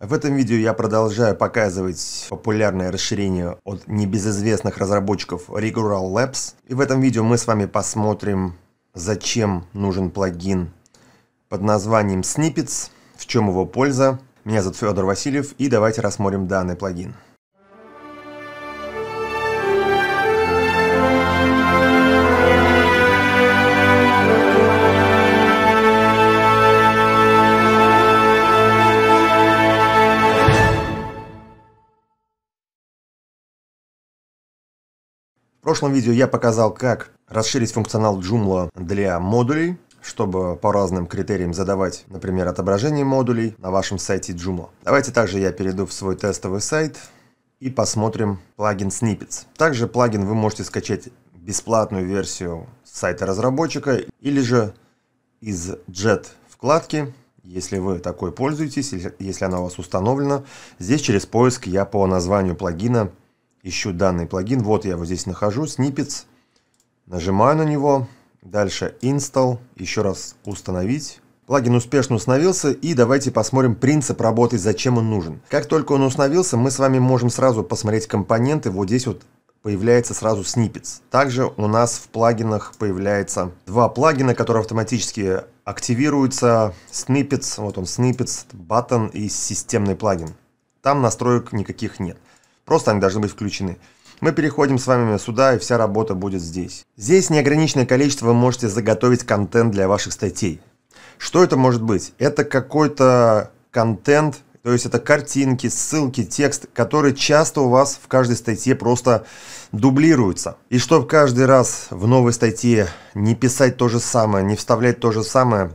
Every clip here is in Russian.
В этом видео я продолжаю показывать популярное расширение от небезызвестных разработчиков Regural Labs. И в этом видео мы с вами посмотрим, зачем нужен плагин под названием Snippets, в чем его польза. Меня зовут Федор Васильев, и давайте рассмотрим данный плагин. В прошлом видео я показал, как расширить функционал Joomla для модулей, чтобы по разным критериям задавать, например, отображение модулей на вашем сайте Joomla. Давайте также я перейду в свой тестовый сайт и посмотрим плагин Snippets. Также плагин вы можете скачать бесплатную версию сайта разработчика или же из Jet вкладки, если вы такой пользуетесь, если она у вас установлена. Здесь через поиск я по названию плагина ищу данный плагин. Вот я вот здесь нахожусь, snippets. Нажимаю на него. Дальше install. Еще раз установить. Плагин успешно установился, и давайте посмотрим принцип работы, зачем он нужен. Как только он установился, мы с вами можем сразу посмотреть компоненты. Вот здесь вот появляется сразу snippets. Также у нас в плагинах появляется два плагина, которые автоматически активируются. Snippets, вот он, snippets, button и системный плагин. Там настроек никаких нет. Просто они должны быть включены. Мы переходим с вами сюда, и вся работа будет здесь. Здесь неограниченное количество вы можете заготовить контент для ваших статей. Что это может быть? Это какой-то контент, то есть это картинки, ссылки, текст, который часто у вас в каждой статье просто дублируется. И чтобы каждый раз в новой статье не писать то же самое, не вставлять то же самое,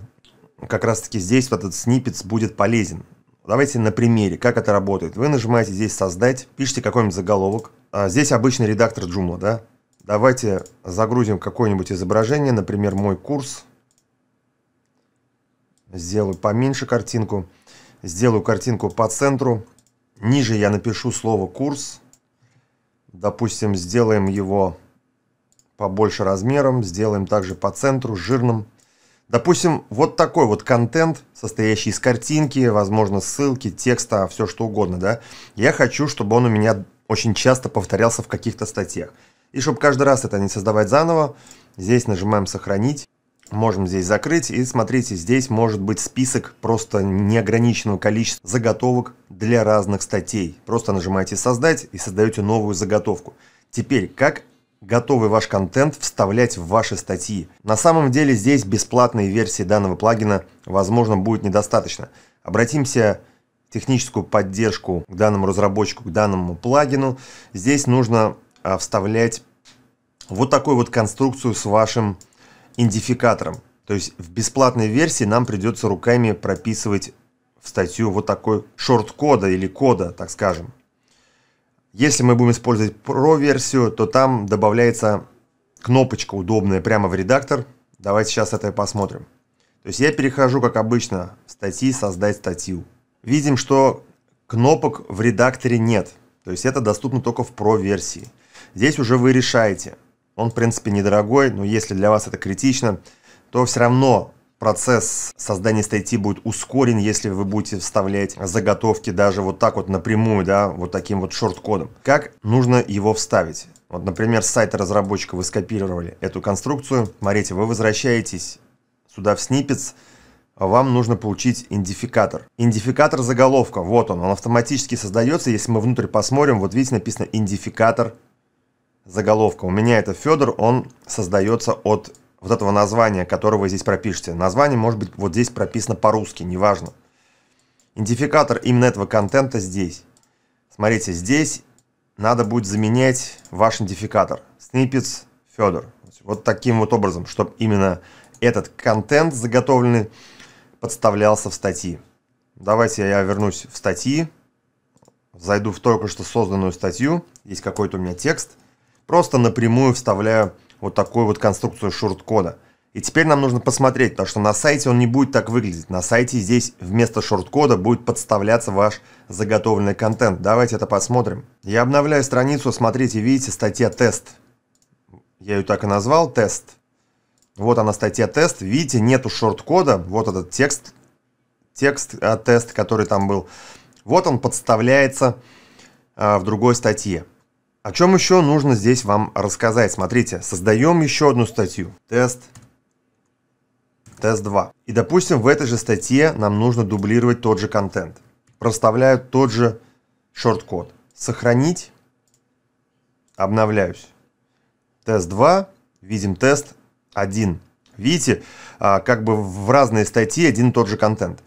как раз таки здесь вот этот снипец будет полезен. Давайте на примере, как это работает. Вы нажимаете здесь «Создать», пишите какой-нибудь заголовок. А здесь обычный редактор Joomla, да? Давайте загрузим какое-нибудь изображение, например, мой курс. Сделаю поменьше картинку. Сделаю картинку по центру. Ниже я напишу слово «курс». Допустим, сделаем его побольше размером, сделаем также по центру, жирным. Допустим, вот такой вот контент, состоящий из картинки, возможно, ссылки, текста, все что угодно, да. Я хочу, чтобы он у меня очень часто повторялся в каких-то статьях. И чтобы каждый раз это не создавать заново, здесь нажимаем «Сохранить», можем здесь закрыть. И смотрите, здесь может быть список просто неограниченного количества заготовок для разных статей. Просто нажимаете «Создать» и создаете новую заготовку. Теперь, как готовый ваш контент вставлять в ваши статьи. На самом деле здесь бесплатной версии данного плагина, возможно, будет недостаточно. Обратимся в техническую поддержку к данному разработчику, к данному плагину. Здесь нужно а, вставлять вот такую вот конструкцию с вашим идентификатором. То есть в бесплатной версии нам придется руками прописывать в статью вот такой шорт-кода или кода, так скажем. Если мы будем использовать Pro-версию, то там добавляется кнопочка удобная прямо в редактор. Давайте сейчас это посмотрим. То есть я перехожу, как обычно, в статьи «Создать статью». Видим, что кнопок в редакторе нет. То есть это доступно только в Pro-версии. Здесь уже вы решаете. Он, в принципе, недорогой, но если для вас это критично, то все равно процесс создания статьи будет ускорен, если вы будете вставлять заготовки даже вот так вот напрямую, да, вот таким вот шорт-кодом. Как нужно его вставить? Вот, например, с сайта разработчика вы скопировали эту конструкцию. Смотрите, вы возвращаетесь сюда в Snippets, а вам нужно получить идентификатор. Идентификатор заголовка, вот он, он автоматически создается. Если мы внутрь посмотрим, вот видите, написано идентификатор заголовка. У меня это Федор, он создается от вот этого названия, которое вы здесь пропишете. Название может быть вот здесь прописано по-русски, неважно. Идентификатор именно этого контента здесь. Смотрите, здесь надо будет заменять ваш идентификатор. Snippets Федор. Вот таким вот образом, чтобы именно этот контент заготовленный подставлялся в статьи. Давайте я вернусь в статьи, зайду в только что созданную статью, есть какой-то у меня текст, просто напрямую вставляю вот такую вот конструкцию шорт-кода. И теперь нам нужно посмотреть, потому что на сайте он не будет так выглядеть. На сайте здесь вместо шорт-кода будет подставляться ваш заготовленный контент. Давайте это посмотрим. Я обновляю страницу, смотрите, видите, статья «Тест». Я ее так и назвал, «Тест». Вот она, статья «Тест». Видите, нету шорт-кода. Вот этот текст, текст а, «Тест», который там был. Вот он подставляется а, в другой статье. О чем еще нужно здесь вам рассказать? Смотрите, создаем еще одну статью. Тест. Тест 2. И, допустим, в этой же статье нам нужно дублировать тот же контент. Проставляю тот же шорт-код. Сохранить. Обновляюсь. Тест 2. Видим тест 1. Видите, а, как бы в разные статьи один и тот же контент.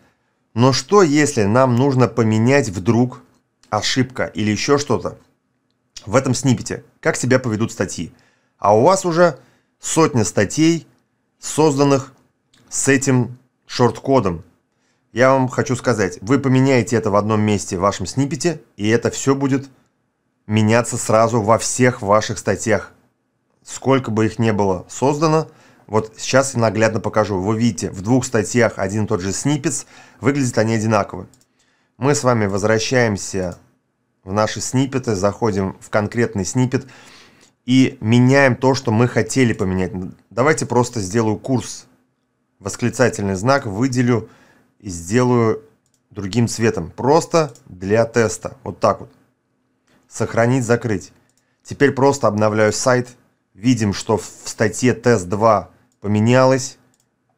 Но что, если нам нужно поменять вдруг ошибка или еще что-то? в этом снипете, как себя поведут статьи. А у вас уже сотня статей, созданных с этим шорт-кодом. Я вам хочу сказать, вы поменяете это в одном месте в вашем снипете, и это все будет меняться сразу во всех ваших статьях. Сколько бы их не было создано, вот сейчас я наглядно покажу. Вы видите, в двух статьях один и тот же снипец, выглядят они одинаково. Мы с вами возвращаемся в наши снипеты, заходим в конкретный снипет и меняем то, что мы хотели поменять. Давайте просто сделаю курс, восклицательный знак, выделю и сделаю другим цветом. Просто для теста. Вот так вот. Сохранить, закрыть. Теперь просто обновляю сайт. Видим, что в статье тест 2 поменялось.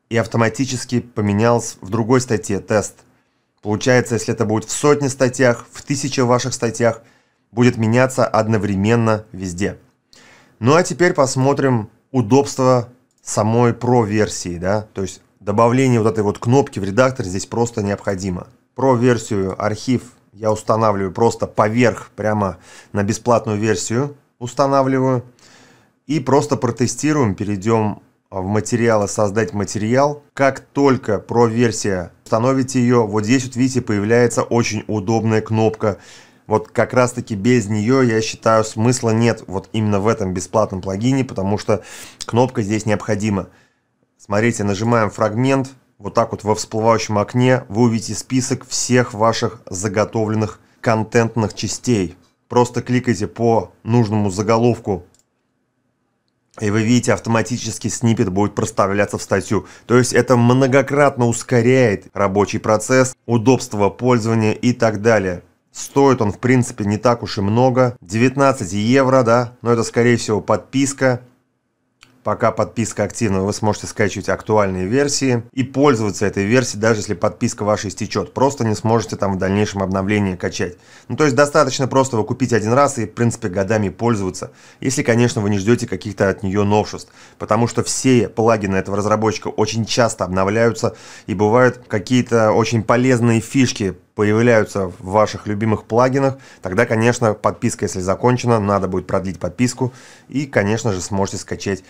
И автоматически поменялось в другой статье тест Получается, если это будет в сотне статьях, в тысяче ваших статьях, будет меняться одновременно везде. Ну а теперь посмотрим удобство самой Pro-версии, да, то есть добавление вот этой вот кнопки в редактор здесь просто необходимо. Pro-версию архив я устанавливаю просто поверх, прямо на бесплатную версию устанавливаю. И просто протестируем, перейдем а в материалы создать материал. Как только про версия установите ее, вот здесь вот видите появляется очень удобная кнопка. Вот как раз таки без нее, я считаю, смысла нет вот именно в этом бесплатном плагине, потому что кнопка здесь необходима. Смотрите, нажимаем фрагмент, вот так вот во всплывающем окне вы увидите список всех ваших заготовленных контентных частей. Просто кликайте по нужному заголовку и вы видите, автоматически снипет будет проставляться в статью. То есть это многократно ускоряет рабочий процесс, удобство пользования и так далее. Стоит он, в принципе, не так уж и много. 19 евро, да, но это, скорее всего, подписка. Пока подписка активна, вы сможете скачивать актуальные версии и пользоваться этой версией, даже если подписка ваша истечет. Просто не сможете там в дальнейшем обновлении качать. Ну, то есть достаточно просто его купить один раз и, в принципе, годами пользоваться. Если, конечно, вы не ждете каких-то от нее новшеств. Потому что все плагины этого разработчика очень часто обновляются и бывают какие-то очень полезные фишки появляются в ваших любимых плагинах, тогда, конечно, подписка, если закончена, надо будет продлить подписку и, конечно же, сможете скачать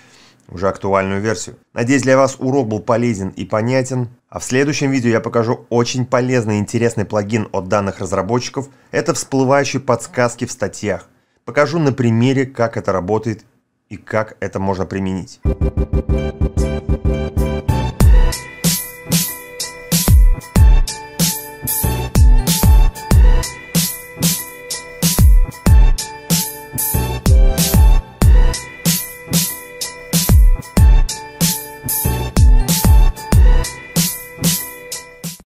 уже актуальную версию. Надеюсь, для вас урок был полезен и понятен. А в следующем видео я покажу очень полезный и интересный плагин от данных разработчиков. Это всплывающие подсказки в статьях. Покажу на примере, как это работает и как это можно применить.